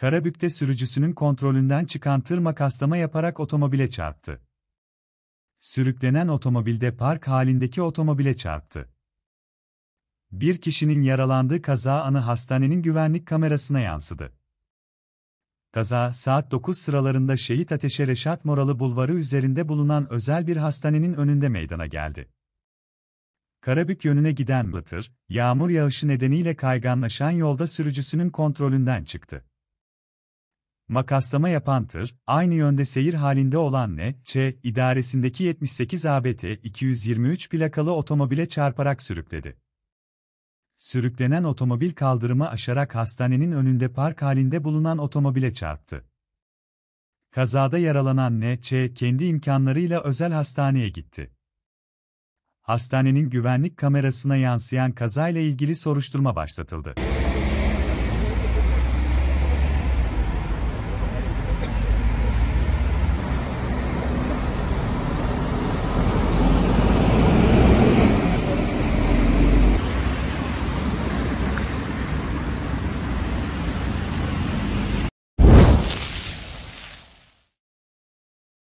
Karabük'te sürücüsünün kontrolünden çıkan tır makaslama yaparak otomobile çarptı. Sürüklenen otomobilde park halindeki otomobile çarptı. Bir kişinin yaralandığı kaza anı hastanenin güvenlik kamerasına yansıdı. Kaza, saat 9 sıralarında Şehit Ateşe Reşat Moralı Bulvarı üzerinde bulunan özel bir hastanenin önünde meydana geldi. Karabük yönüne giden bıtır, yağmur yağışı nedeniyle kayganlaşan yolda sürücüsünün kontrolünden çıktı. Makaslama yapan tır, aynı yönde seyir halinde olan NÇ idaresindeki 78 ABT 223 plakalı otomobile çarparak sürükledi. Sürüklenen otomobil kaldırımı aşarak hastanenin önünde park halinde bulunan otomobile çarptı. Kazada yaralanan NÇ kendi imkanlarıyla özel hastaneye gitti. Hastanenin güvenlik kamerasına yansıyan kazayla ilgili soruşturma başlatıldı.